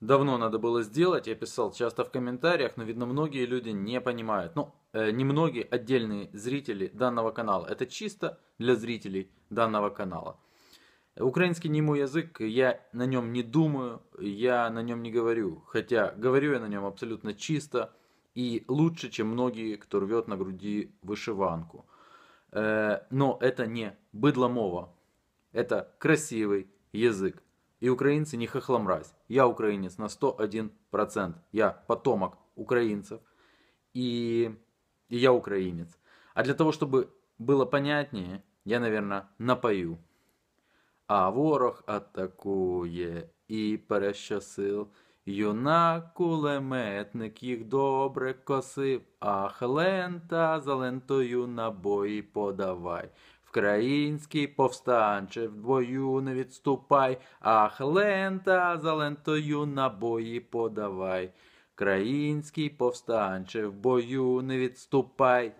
Давно надо было сделать, я писал часто в комментариях, но видно многие люди не понимают. Ну, э, не многие отдельные зрители данного канала. Это чисто для зрителей данного канала. Украинский не мой язык, я на нем не думаю, я на нем не говорю. Хотя говорю я на нем абсолютно чисто и лучше, чем многие, кто рвет на груди вышиванку. Э, но это не быдломово, это красивый язык. И украинцы не хохломразь. Я украинец на 101%. Я потомок украинцев. И, и я украинец. А для того, чтобы было понятнее, я, наверное, напою. А ворог атакує і перещасил. Юнак кулеметник їх добре косив, а хлента за лентою бої подавай. Вкраїнський повстанче, вдвою не відступай, Ах, лента за лентою набої подавай. Країнський повстанче, в бою не відступай.